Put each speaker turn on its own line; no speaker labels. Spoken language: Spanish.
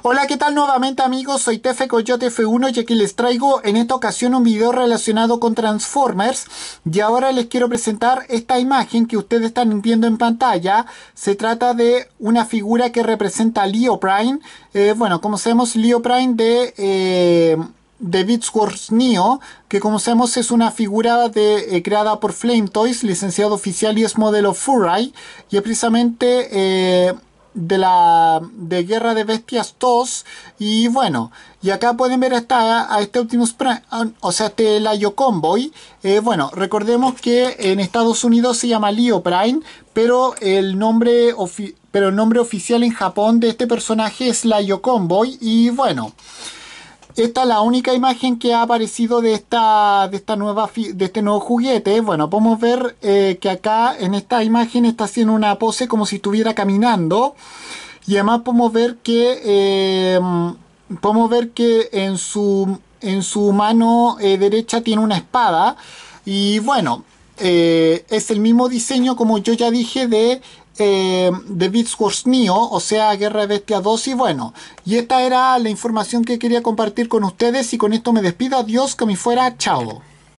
Hola, ¿qué tal nuevamente amigos? Soy Tefe Coyote F1 y aquí les traigo en esta ocasión un video relacionado con Transformers y ahora les quiero presentar esta imagen que ustedes están viendo en pantalla. Se trata de una figura que representa a Leo Prime. Eh, bueno, como sabemos, Leo Prime de... Eh, de Bitsworth Neo, que como sabemos es una figura de, eh, creada por Flame Toys, licenciado oficial y es modelo Furry, y es precisamente eh, de la de Guerra de Bestias 2 y bueno, y acá pueden ver hasta a este Optimus Prime, o sea, este Layo Convoy. Eh, bueno, recordemos que en Estados Unidos se llama Leo Prime, pero el nombre pero el nombre oficial en Japón de este personaje es Layo Convoy y bueno, esta es la única imagen que ha aparecido de esta esta nueva de este nuevo juguete bueno podemos ver eh, que acá en esta imagen está haciendo una pose como si estuviera caminando y además podemos ver que eh, podemos ver que en su en su mano eh, derecha tiene una espada y bueno eh, es el mismo diseño, como yo ya dije, de eh, de Beats Wars Neo, o sea, Guerra de Bestia 2 y bueno. Y esta era la información que quería compartir con ustedes y con esto me despido. Adiós, que me fuera. Chao.